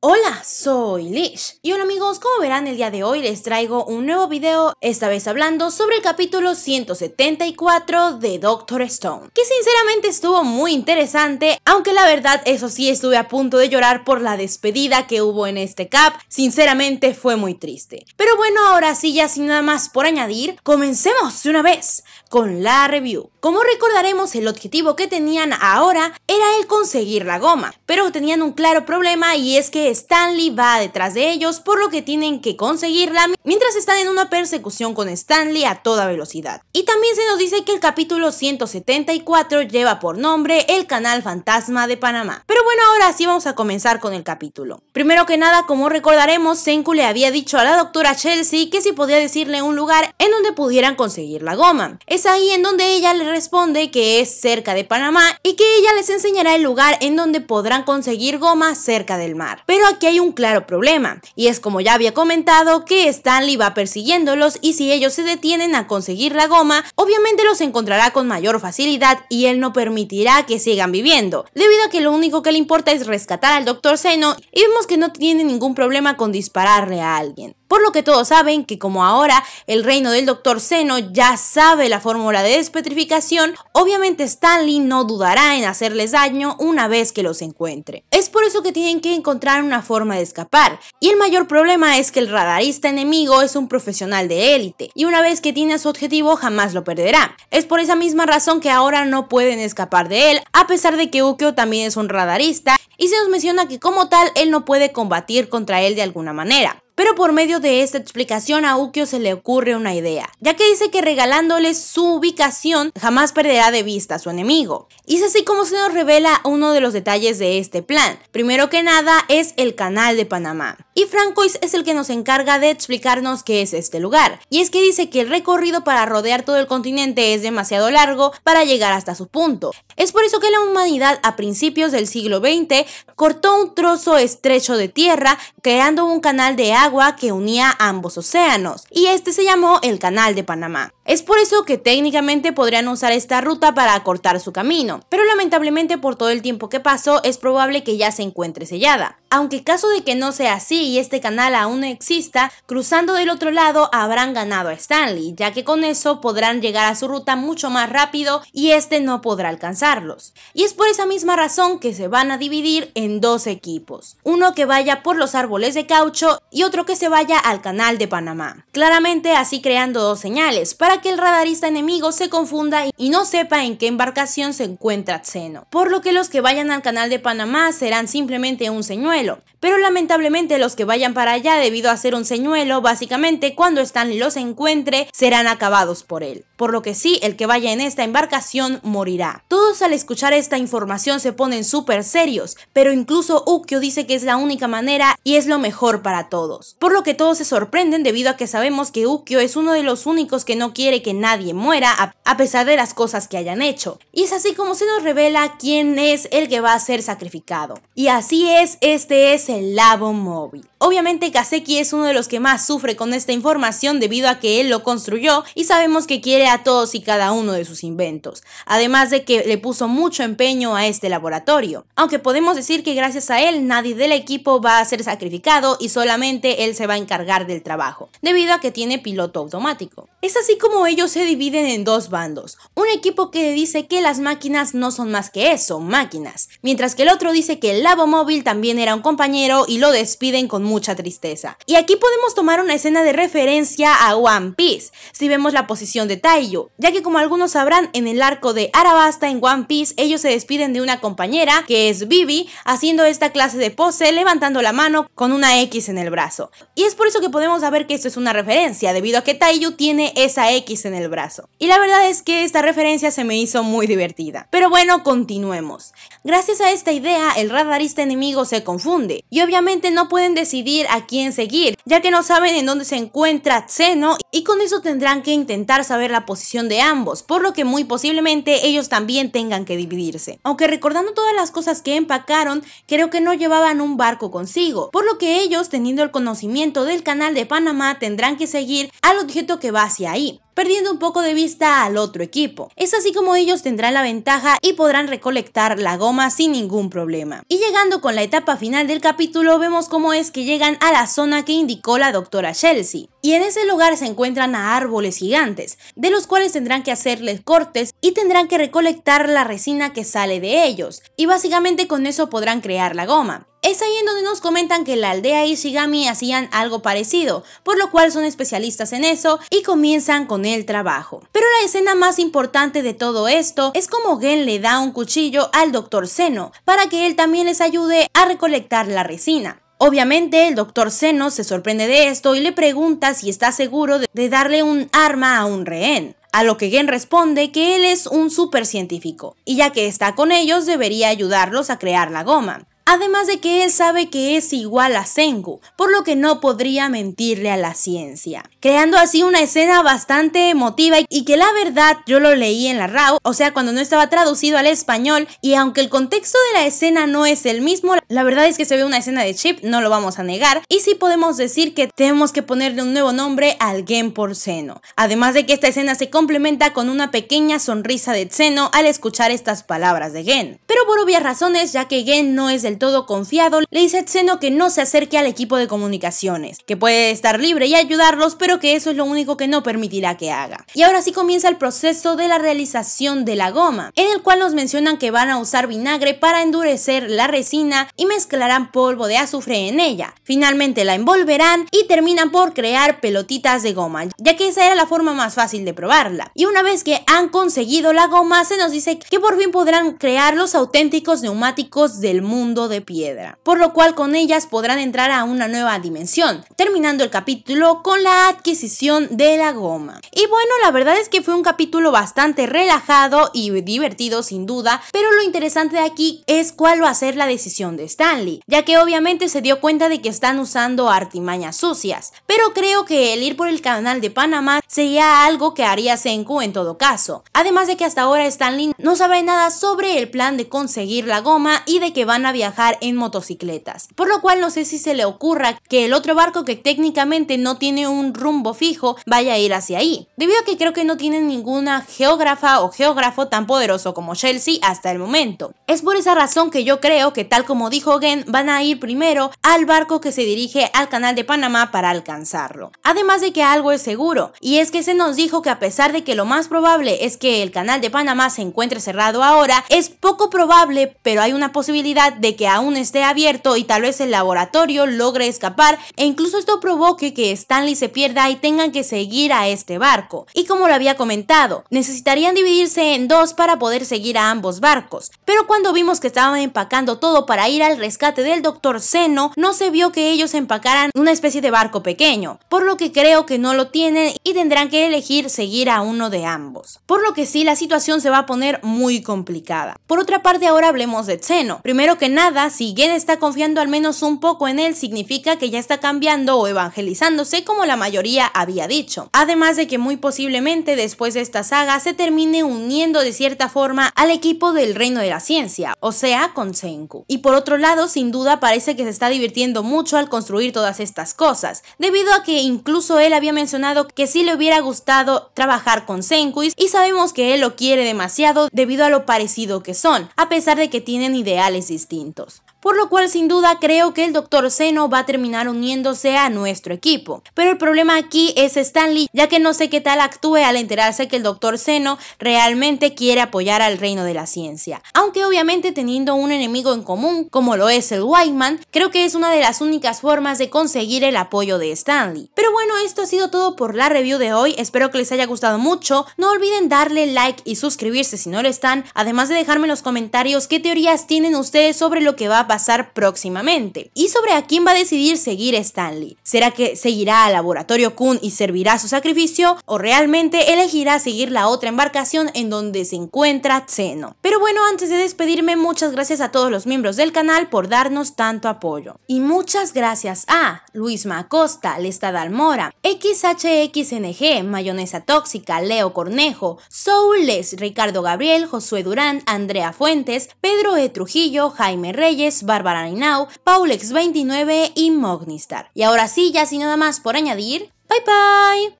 Hola, soy Lish. Y hola amigos, como verán el día de hoy les traigo un nuevo video, esta vez hablando sobre el capítulo 174 de Doctor Stone, que sinceramente estuvo muy interesante, aunque la verdad eso sí estuve a punto de llorar por la despedida que hubo en este cap, sinceramente fue muy triste. Pero bueno, ahora sí ya sin nada más por añadir, comencemos de una vez con la review. Como recordaremos, el objetivo que tenían ahora era el conseguir la goma, pero tenían un claro problema y es que Stanley va detrás de ellos, por lo que tienen que conseguirla mientras están en una persecución con Stanley a toda velocidad. Y también se nos dice que el capítulo 174 lleva por nombre El Canal Fantasma de Panamá. Pero bueno, ahora sí vamos a comenzar con el capítulo. Primero que nada, como recordaremos, Senku le había dicho a la doctora Chelsea que si podía decirle un lugar en donde pudieran conseguir la goma. Es ahí en donde ella le responde que es cerca de Panamá y que ella les enseñará el lugar en donde podrán conseguir goma cerca del mar. Pero aquí hay un claro problema, y es como ya había comentado que Stanley va persiguiéndolos y si ellos se detienen a conseguir la goma, obviamente los encontrará con mayor facilidad y él no permitirá que sigan viviendo, debido a que lo único que le importa es rescatar al Dr. Seno y vemos que no tiene ningún problema con dispararle a alguien. Por lo que todos saben que como ahora el reino del Dr. Seno ya sabe la fórmula de despetrificación, obviamente Stanley no dudará en hacerles daño una vez que los encuentre. Es por eso que tienen que encontrar una forma de escapar. Y el mayor problema es que el radarista enemigo es un profesional de élite, y una vez que tiene a su objetivo jamás lo perderá. Es por esa misma razón que ahora no pueden escapar de él, a pesar de que Ukyo también es un radarista, y se nos menciona que como tal él no puede combatir contra él de alguna manera pero por medio de esta explicación a Ukio se le ocurre una idea, ya que dice que regalándole su ubicación jamás perderá de vista a su enemigo. Y es así como se nos revela uno de los detalles de este plan. Primero que nada es el canal de Panamá. Y Francois es el que nos encarga de explicarnos qué es este lugar. Y es que dice que el recorrido para rodear todo el continente es demasiado largo para llegar hasta su punto. Es por eso que la humanidad a principios del siglo XX cortó un trozo estrecho de tierra creando un canal de agua agua que unía ambos océanos, y este se llamó el Canal de Panamá. Es por eso que técnicamente podrían usar esta ruta para acortar su camino, pero lamentablemente por todo el tiempo que pasó es probable que ya se encuentre sellada. Aunque caso de que no sea así y este canal aún no exista, cruzando del otro lado habrán ganado a Stanley, ya que con eso podrán llegar a su ruta mucho más rápido y este no podrá alcanzarlos. Y es por esa misma razón que se van a dividir en dos equipos, uno que vaya por los árboles de caucho y otro que se vaya al canal de Panamá. Claramente así creando dos señales para que el radarista enemigo se confunda y no sepa en qué embarcación se encuentra Zeno. Por lo que los que vayan al canal de Panamá serán simplemente un señuelo, pero lamentablemente los que vayan para allá debido a ser un señuelo, básicamente cuando Stanley los encuentre serán acabados por él, por lo que sí, el que vaya en esta embarcación morirá. Todos al escuchar esta información se ponen súper serios, pero incluso Ukio dice que es la única manera y es lo mejor para todos, por lo que todos se sorprenden debido a que sabemos que Ukio es uno de los únicos que no quiere que nadie muera a pesar de las cosas que hayan hecho, y es así como se nos revela quién es el que va a ser sacrificado. Y así es, este es el el Labo Móvil. Obviamente Kaseki es uno de los que más sufre con esta información debido a que él lo construyó y sabemos que quiere a todos y cada uno de sus inventos, además de que le puso mucho empeño a este laboratorio. Aunque podemos decir que gracias a él nadie del equipo va a ser sacrificado y solamente él se va a encargar del trabajo, debido a que tiene piloto automático. Es así como ellos se dividen en dos bandos, un equipo que dice que las máquinas no son más que eso, máquinas, mientras que el otro dice que el Labo Móvil también era un compañero y lo despiden con mucha tristeza. Y aquí podemos tomar una escena de referencia a One Piece, si vemos la posición de Taiyo, ya que como algunos sabrán, en el arco de Arabasta en One Piece, ellos se despiden de una compañera, que es Vivi, haciendo esta clase de pose, levantando la mano con una X en el brazo. Y es por eso que podemos saber que esto es una referencia, debido a que Taiyo tiene esa X en el brazo. Y la verdad es que esta referencia se me hizo muy divertida. Pero bueno, continuemos. Gracias a esta idea, el radarista enemigo se confunde, y obviamente no pueden decir a quién seguir, ya que no saben en dónde se encuentra Xeno y con eso tendrán que intentar saber la posición de ambos, por lo que muy posiblemente ellos también tengan que dividirse. Aunque recordando todas las cosas que empacaron, creo que no llevaban un barco consigo, por lo que ellos, teniendo el conocimiento del canal de Panamá, tendrán que seguir al objeto que va hacia ahí perdiendo un poco de vista al otro equipo. Es así como ellos tendrán la ventaja y podrán recolectar la goma sin ningún problema. Y llegando con la etapa final del capítulo, vemos cómo es que llegan a la zona que indicó la doctora Chelsea y en ese lugar se encuentran a árboles gigantes, de los cuales tendrán que hacerles cortes y tendrán que recolectar la resina que sale de ellos, y básicamente con eso podrán crear la goma. Es ahí en donde nos comentan que la aldea Ishigami hacían algo parecido, por lo cual son especialistas en eso y comienzan con el trabajo. Pero la escena más importante de todo esto es como Gen le da un cuchillo al Dr. Seno para que él también les ayude a recolectar la resina. Obviamente el doctor Seno se sorprende de esto y le pregunta si está seguro de darle un arma a un rehén. A lo que Gen responde que él es un supercientífico, y ya que está con ellos debería ayudarlos a crear la goma además de que él sabe que es igual a Sengu, por lo que no podría mentirle a la ciencia, creando así una escena bastante emotiva y que la verdad yo lo leí en la RAW, o sea, cuando no estaba traducido al español, y aunque el contexto de la escena no es el mismo, la verdad es que se ve una escena de Chip, no lo vamos a negar, y sí podemos decir que tenemos que ponerle un nuevo nombre al Gen por Seno, además de que esta escena se complementa con una pequeña sonrisa de Seno al escuchar estas palabras de Gen, pero por obvias razones, ya que Gen no es el todo confiado, le dice a que no se acerque al equipo de comunicaciones, que puede estar libre y ayudarlos, pero que eso es lo único que no permitirá que haga. Y ahora sí comienza el proceso de la realización de la goma, en el cual nos mencionan que van a usar vinagre para endurecer la resina y mezclarán polvo de azufre en ella. Finalmente la envolverán y terminan por crear pelotitas de goma, ya que esa era la forma más fácil de probarla. Y una vez que han conseguido la goma, se nos dice que por fin podrán crear los auténticos neumáticos del mundo de piedra, por lo cual con ellas podrán entrar a una nueva dimensión, terminando el capítulo con la adquisición de la goma. Y bueno, la verdad es que fue un capítulo bastante relajado y divertido sin duda, pero lo interesante de aquí es cuál va a ser la decisión de Stanley, ya que obviamente se dio cuenta de que están usando artimañas sucias, pero creo que el ir por el canal de Panamá sería algo que haría Senku en todo caso, además de que hasta ahora Stanley no sabe nada sobre el plan de conseguir la goma y de que van a viajar en motocicletas. Por lo cual no sé si se le ocurra que el otro barco que técnicamente no tiene un rumbo fijo vaya a ir hacia ahí. Debido a que creo que no tienen ninguna geógrafa o geógrafo tan poderoso como Chelsea hasta el momento. Es por esa razón que yo creo que tal como dijo Gen, van a ir primero al barco que se dirige al canal de Panamá para alcanzarlo. Además de que algo es seguro, y es que se nos dijo que a pesar de que lo más probable es que el canal de Panamá se encuentre cerrado ahora, es poco probable, pero hay una posibilidad de que aún esté abierto y tal vez el laboratorio logre escapar e incluso esto provoque que Stanley se pierda y tengan que seguir a este barco. Y como lo había comentado, necesitarían dividirse en dos para poder seguir a ambos barcos. Pero cuando vimos que estaban empacando todo para ir al rescate del Dr. Zeno, no se vio que ellos empacaran una especie de barco pequeño, por lo que creo que no lo tienen y tendrán que elegir seguir a uno de ambos. Por lo que sí, la situación se va a poner muy complicada. Por otra parte, ahora hablemos de Zeno, Primero que nada, si Jen está confiando al menos un poco en él, significa que ya está cambiando o evangelizándose como la mayoría había dicho. Además de que muy posiblemente después de esta saga se termine uniendo de cierta forma al equipo del reino de la ciencia, o sea, con Senku. Y por otro lado, sin duda parece que se está divirtiendo mucho al construir todas estas cosas, debido a que incluso él había mencionado que sí le hubiera gustado trabajar con Senku y sabemos que él lo quiere demasiado debido a lo parecido que son, a pesar de que tienen ideales distintos. ¡Gracias! por lo cual sin duda creo que el Dr. Zeno va a terminar uniéndose a nuestro equipo. Pero el problema aquí es Stanley, ya que no sé qué tal actúe al enterarse que el Dr. Zeno realmente quiere apoyar al reino de la ciencia. Aunque obviamente teniendo un enemigo en común, como lo es el Whiteman, creo que es una de las únicas formas de conseguir el apoyo de Stanley. Pero bueno, esto ha sido todo por la review de hoy, espero que les haya gustado mucho, no olviden darle like y suscribirse si no lo están, además de dejarme en los comentarios qué teorías tienen ustedes sobre lo que va a pasar próximamente y sobre a quién va a decidir seguir Stanley. ¿Será que seguirá al Laboratorio Kun y servirá su sacrificio o realmente elegirá seguir la otra embarcación en donde se encuentra Zeno? Pero bueno, antes de despedirme, muchas gracias a todos los miembros del canal por darnos tanto apoyo. Y muchas gracias a Luis Macosta, Lestad Almora, XHXNG, Mayonesa Tóxica, Leo Cornejo, Soules, Ricardo Gabriel, Josué Durán, Andrea Fuentes, Pedro E. Trujillo, Jaime Reyes, Barbara Bárbara Paul Paulex29 y Mognistar. Y ahora sí, ya sin nada más por añadir, bye bye.